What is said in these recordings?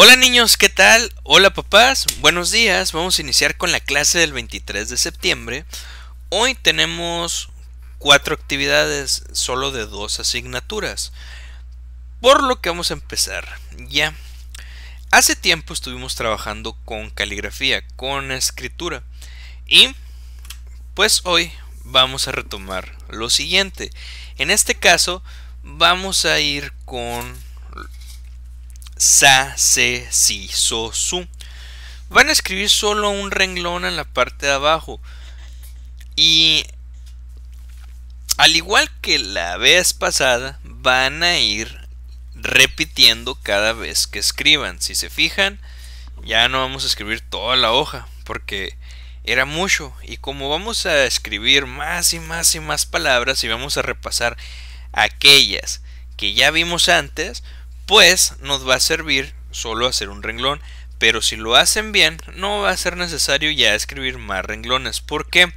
Hola niños, ¿qué tal? Hola papás, buenos días. Vamos a iniciar con la clase del 23 de septiembre. Hoy tenemos cuatro actividades, solo de dos asignaturas. Por lo que vamos a empezar ya. Hace tiempo estuvimos trabajando con caligrafía, con escritura. Y pues hoy vamos a retomar lo siguiente. En este caso vamos a ir con sa, se, si, so, su. Van a escribir solo un renglón en la parte de abajo. Y al igual que la vez pasada, van a ir repitiendo cada vez que escriban. Si se fijan, ya no vamos a escribir toda la hoja porque era mucho. Y como vamos a escribir más y más y más palabras y vamos a repasar aquellas que ya vimos antes, pues nos va a servir solo hacer un renglón. Pero si lo hacen bien, no va a ser necesario ya escribir más renglones. ¿Por qué?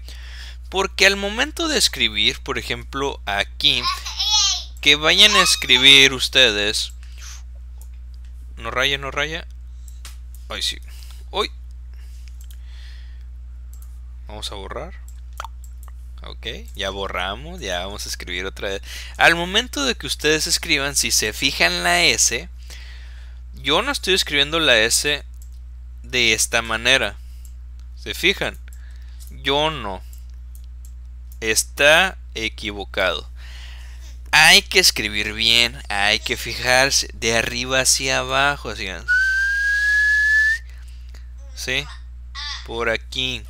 Porque al momento de escribir, por ejemplo, aquí, que vayan a escribir ustedes. No raya, no raya. Ay, sí. Hoy. Vamos a borrar. Ok, ya borramos, ya vamos a escribir otra vez. Al momento de que ustedes escriban, si se fijan la S, yo no estoy escribiendo la S de esta manera. ¿Se fijan? Yo no. Está equivocado. Hay que escribir bien, hay que fijarse de arriba hacia abajo, así. ¿Sí? Por aquí.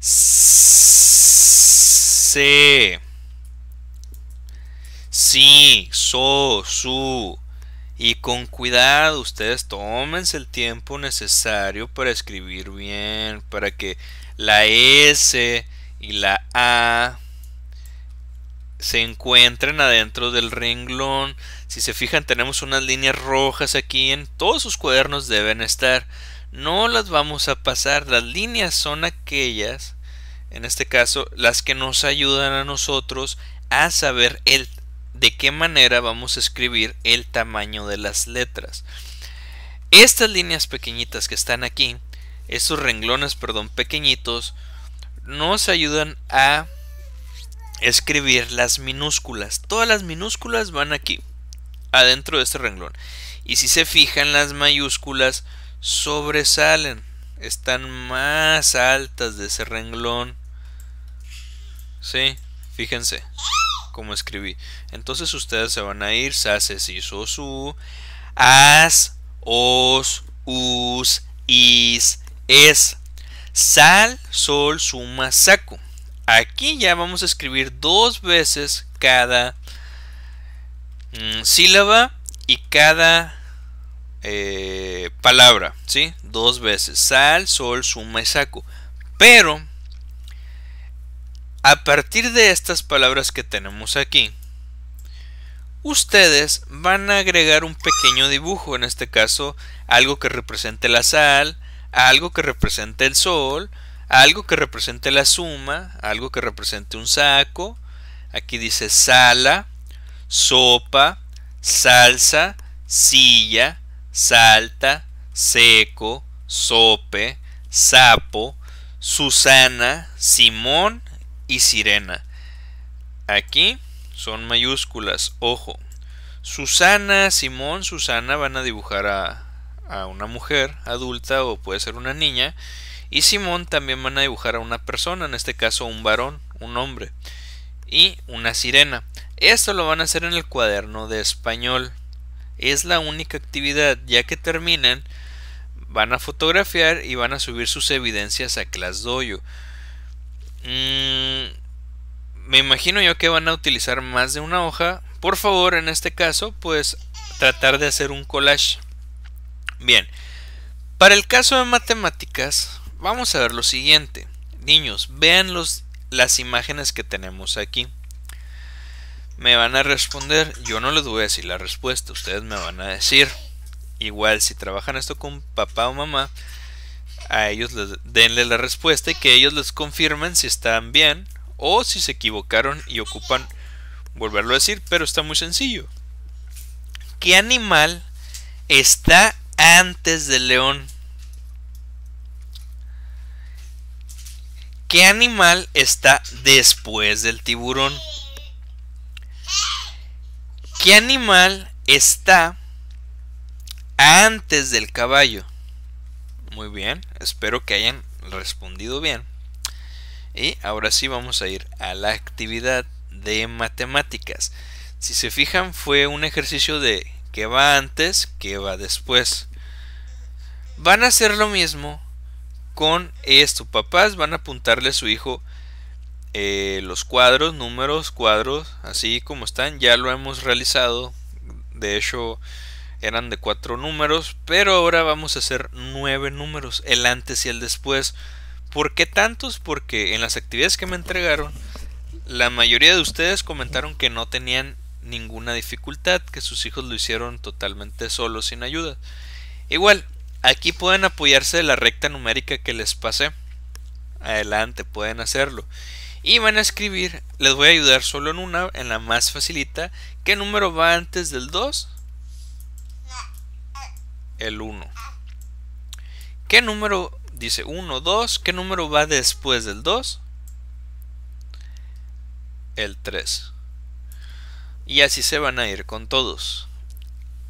C. Sí, so, su. Y con cuidado, ustedes tómense el tiempo necesario para escribir bien, para que la S y la A se encuentren adentro del renglón. Si se fijan, tenemos unas líneas rojas aquí en todos sus cuadernos deben estar no las vamos a pasar. Las líneas son aquellas, en este caso, las que nos ayudan a nosotros a saber el, de qué manera vamos a escribir el tamaño de las letras. Estas líneas pequeñitas que están aquí, estos renglones, perdón, pequeñitos, nos ayudan a escribir las minúsculas. Todas las minúsculas van aquí, adentro de este renglón. Y si se fijan, las mayúsculas sobresalen, están más altas de ese renglón. Sí, fíjense como escribí. Entonces ustedes se van a ir si, so, su, as, os, us, is, es. Sal, sol, suma, saco. Aquí ya vamos a escribir dos veces cada mm, sílaba y cada eh, palabra, ¿sí? Dos veces. Sal, sol, suma y saco. Pero, a partir de estas palabras que tenemos aquí, ustedes van a agregar un pequeño dibujo, en este caso algo que represente la sal, algo que represente el sol, algo que represente la suma, algo que represente un saco. Aquí dice sala, sopa, salsa, silla, Salta, Seco, Sope, Sapo, Susana, Simón y Sirena. Aquí son mayúsculas, ojo. Susana, Simón, Susana van a dibujar a, una mujer adulta o puede ser una niña. Y Simón también van a dibujar a una persona, en este caso un varón, un hombre. Y una sirena. Esto lo van a hacer en el cuaderno de español es la única actividad, ya que terminan, van a fotografiar y van a subir sus evidencias a ClassDojo. doyo mm, me imagino yo que van a utilizar más de una hoja. Por favor, en este caso, pues tratar de hacer un collage. Bien, para el caso de matemáticas, vamos a ver lo siguiente. Niños, vean los, las imágenes que tenemos aquí me van a responder, yo no les voy a decir la respuesta, ustedes me van a decir. Igual si trabajan esto con papá o mamá, a ellos les denle la respuesta y que ellos les confirmen si están bien o si se equivocaron y ocupan volverlo a decir, pero está muy sencillo. ¿Qué animal está antes del león? ¿Qué animal está después del tiburón? ¿Qué animal está antes del caballo? Muy bien, espero que hayan respondido bien. Y ahora sí vamos a ir a la actividad de matemáticas. Si se fijan fue un ejercicio de qué va antes, qué va después. Van a hacer lo mismo con esto. Papás van a apuntarle a su hijo eh, los cuadros, números, cuadros, así como están, ya lo hemos realizado. De hecho, eran de cuatro números, pero ahora vamos a hacer nueve números, el antes y el después. ¿Por qué tantos? Porque en las actividades que me entregaron, la mayoría de ustedes comentaron que no tenían ninguna dificultad, que sus hijos lo hicieron totalmente solos, sin ayuda. Igual, aquí pueden apoyarse de la recta numérica que les pasé. Adelante, pueden hacerlo y van a escribir, les voy a ayudar solo en una, en la más facilita. ¿Qué número va antes del 2? El 1. ¿Qué número dice 1, 2? ¿Qué número va después del 2? El 3. Y así se van a ir con todos.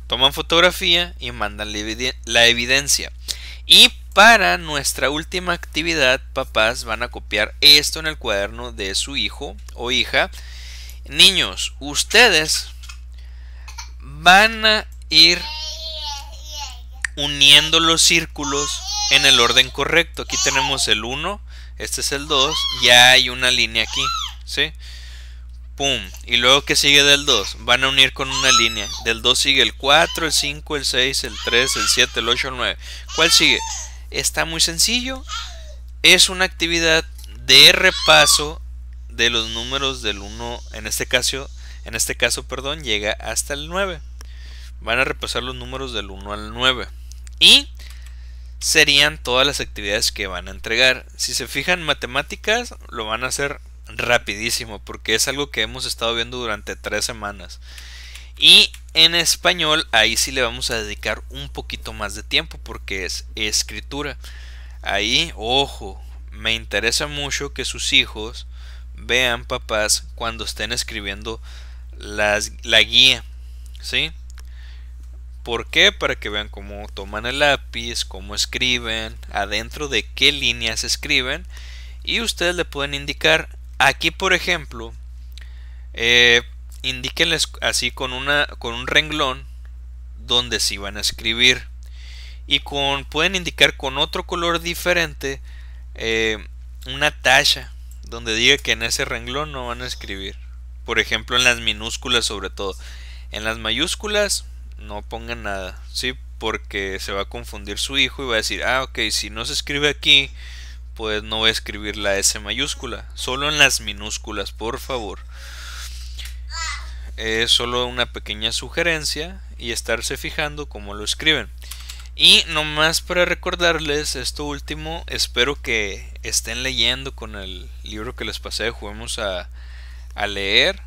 Toman fotografía y mandan la evidencia. Y para nuestra última actividad, papás van a copiar esto en el cuaderno de su hijo o hija. Niños, ustedes van a ir uniendo los círculos en el orden correcto. Aquí tenemos el 1, este es el 2, ya hay una línea aquí, ¿sí? Pum. Y luego ¿qué sigue del 2, van a unir con una línea. Del 2 sigue el 4, el 5, el 6, el 3, el 7, el 8, el 9. ¿Cuál sigue? Está muy sencillo. Es una actividad de repaso de los números del 1, en este caso, en este caso, perdón, llega hasta el 9. Van a repasar los números del 1 al 9. Y serían todas las actividades que van a entregar. Si se fijan matemáticas, lo van a hacer rapidísimo porque es algo que hemos estado viendo durante tres semanas. Y en español ahí sí le vamos a dedicar un poquito más de tiempo porque es escritura. Ahí, ojo, me interesa mucho que sus hijos vean papás cuando estén escribiendo las, la guía. ¿Sí? ¿Por qué? Para que vean cómo toman el lápiz, cómo escriben, adentro de qué líneas escriben. Y ustedes le pueden indicar, aquí por ejemplo, eh, indíquenles así con, una, con un renglón donde si van a escribir. Y con, pueden indicar con otro color diferente eh, una talla donde diga que en ese renglón no van a escribir. Por ejemplo, en las minúsculas sobre todo. En las mayúsculas no pongan nada, ¿sí? Porque se va a confundir su hijo y va a decir, ah, ok, si no se escribe aquí, pues no voy a escribir la S mayúscula. Solo en las minúsculas, por favor es solo una pequeña sugerencia y estarse fijando cómo lo escriben. Y nomás para recordarles esto último, espero que estén leyendo con el libro que les pasé, juguemos a, a leer.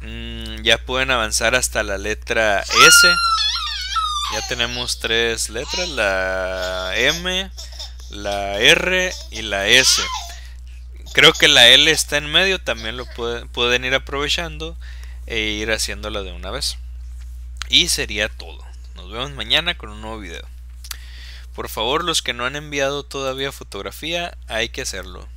Mm, ya pueden avanzar hasta la letra S. Ya tenemos tres letras, la M, la R y la S. Creo que la L está en medio, también lo pueden ir aprovechando e ir haciéndola de una vez. Y sería todo. Nos vemos mañana con un nuevo video. Por favor, los que no han enviado todavía fotografía, hay que hacerlo.